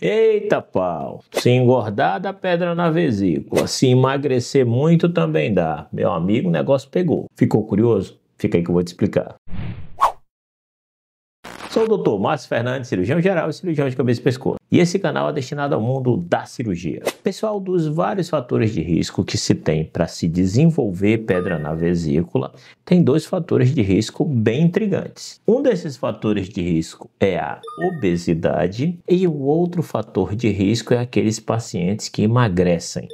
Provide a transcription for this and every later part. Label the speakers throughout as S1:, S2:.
S1: Eita pau! Se engordar dá pedra na vesícula, se emagrecer muito também dá. Meu amigo, o negócio pegou. Ficou curioso? Fica aí que eu vou te explicar. Sou o Dr. Márcio Fernandes, cirurgião geral e cirurgião de cabeça e pescoço. E esse canal é destinado ao mundo da cirurgia. Pessoal, dos vários fatores de risco que se tem para se desenvolver pedra na vesícula, tem dois fatores de risco bem intrigantes. Um desses fatores de risco é a obesidade e o outro fator de risco é aqueles pacientes que emagrecem.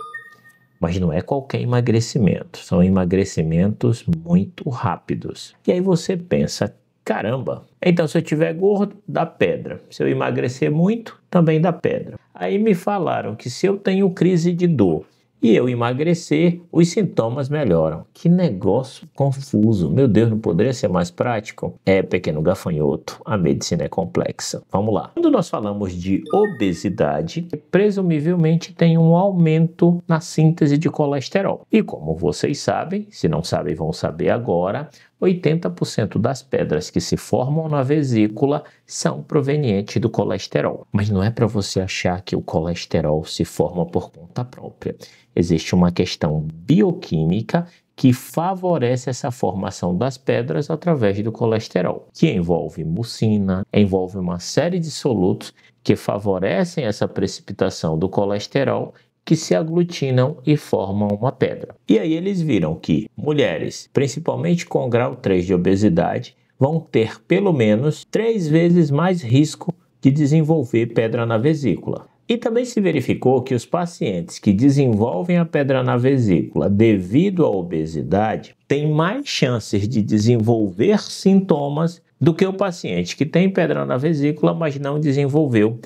S1: Mas não é qualquer emagrecimento, são emagrecimentos muito rápidos. E aí você pensa, Caramba! Então, se eu tiver gordo, dá pedra. Se eu emagrecer muito, também dá pedra. Aí me falaram que se eu tenho crise de dor e eu emagrecer, os sintomas melhoram. Que negócio confuso. Meu Deus, não poderia ser mais prático? É, pequeno gafanhoto, a medicina é complexa. Vamos lá. Quando nós falamos de obesidade, presumivelmente tem um aumento na síntese de colesterol. E como vocês sabem, se não sabem, vão saber agora, 80% das pedras que se formam na vesícula são provenientes do colesterol. Mas não é para você achar que o colesterol se forma por conta própria. Existe uma questão bioquímica que favorece essa formação das pedras através do colesterol, que envolve mucina, envolve uma série de solutos que favorecem essa precipitação do colesterol que se aglutinam e formam uma pedra. E aí eles viram que mulheres, principalmente com grau 3 de obesidade, vão ter pelo menos três vezes mais risco de desenvolver pedra na vesícula. E também se verificou que os pacientes que desenvolvem a pedra na vesícula devido à obesidade têm mais chances de desenvolver sintomas do que o paciente que tem pedra na vesícula, mas não desenvolveu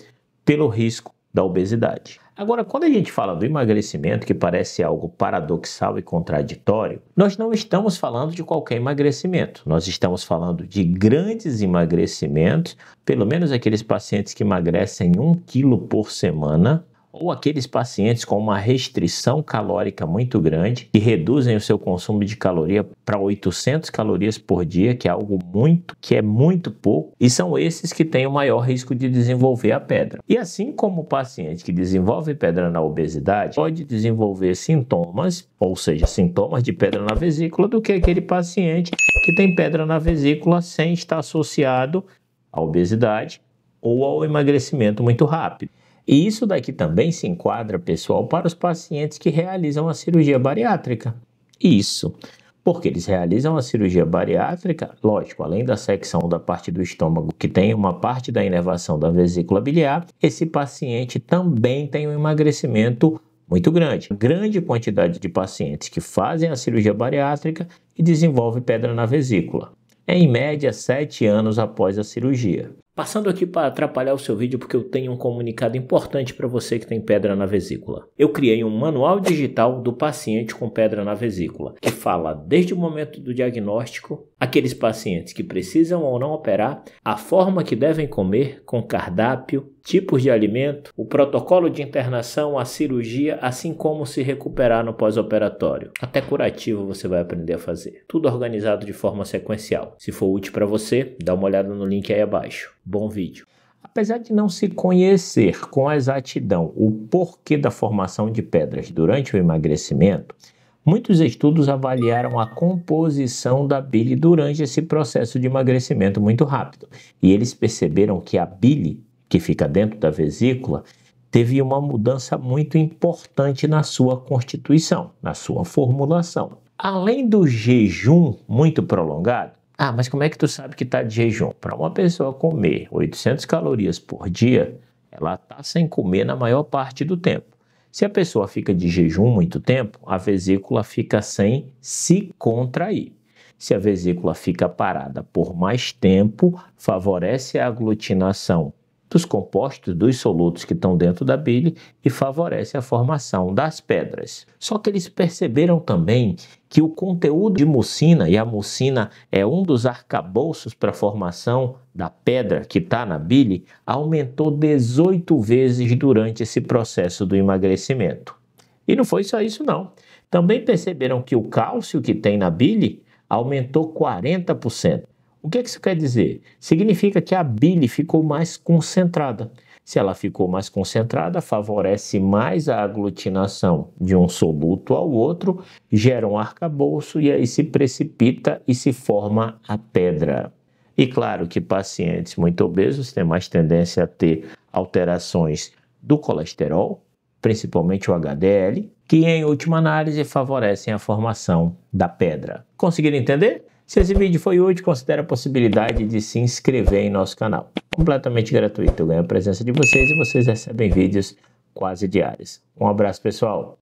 S1: pelo risco da obesidade. Agora, quando a gente fala do emagrecimento, que parece algo paradoxal e contraditório, nós não estamos falando de qualquer emagrecimento. Nós estamos falando de grandes emagrecimentos, pelo menos aqueles pacientes que emagrecem um quilo por semana, ou aqueles pacientes com uma restrição calórica muito grande, que reduzem o seu consumo de caloria para 800 calorias por dia, que é algo muito, que é muito pouco, e são esses que têm o maior risco de desenvolver a pedra. E assim como o paciente que desenvolve pedra na obesidade pode desenvolver sintomas, ou seja, sintomas de pedra na vesícula, do que aquele paciente que tem pedra na vesícula sem estar associado à obesidade ou ao emagrecimento muito rápido. E isso daqui também se enquadra, pessoal, para os pacientes que realizam a cirurgia bariátrica. Isso, porque eles realizam a cirurgia bariátrica, lógico, além da secção da parte do estômago que tem uma parte da inervação da vesícula biliar, esse paciente também tem um emagrecimento muito grande. Grande quantidade de pacientes que fazem a cirurgia bariátrica e desenvolve pedra na vesícula. É, em média, 7 anos após a cirurgia. Passando aqui para atrapalhar o seu vídeo porque eu tenho um comunicado importante para você que tem pedra na vesícula. Eu criei um manual digital do paciente com pedra na vesícula, que fala desde o momento do diagnóstico Aqueles pacientes que precisam ou não operar, a forma que devem comer, com cardápio, tipos de alimento, o protocolo de internação, a cirurgia, assim como se recuperar no pós-operatório. Até curativo você vai aprender a fazer. Tudo organizado de forma sequencial. Se for útil para você, dá uma olhada no link aí abaixo. Bom vídeo. Apesar de não se conhecer com exatidão o porquê da formação de pedras durante o emagrecimento, Muitos estudos avaliaram a composição da bile durante esse processo de emagrecimento muito rápido e eles perceberam que a bile, que fica dentro da vesícula, teve uma mudança muito importante na sua constituição, na sua formulação. Além do jejum muito prolongado, ah, mas como é que tu sabe que está de jejum? Para uma pessoa comer 800 calorias por dia, ela está sem comer na maior parte do tempo. Se a pessoa fica de jejum muito tempo, a vesícula fica sem se contrair. Se a vesícula fica parada por mais tempo, favorece a aglutinação dos compostos dos solutos que estão dentro da bile e favorece a formação das pedras. Só que eles perceberam também que o conteúdo de mucina, e a mucina é um dos arcabouços para a formação da pedra que está na bile, aumentou 18 vezes durante esse processo do emagrecimento. E não foi só isso não. Também perceberam que o cálcio que tem na bile aumentou 40%. O que, é que isso quer dizer? Significa que a bile ficou mais concentrada. Se ela ficou mais concentrada, favorece mais a aglutinação de um soluto ao outro, gera um arcabouço e aí se precipita e se forma a pedra. E claro que pacientes muito obesos têm mais tendência a ter alterações do colesterol, principalmente o HDL, que em última análise favorecem a formação da pedra. Conseguiram entender? Se esse vídeo foi útil, considere a possibilidade de se inscrever em nosso canal. Completamente gratuito, eu ganho a presença de vocês e vocês recebem vídeos quase diários. Um abraço, pessoal!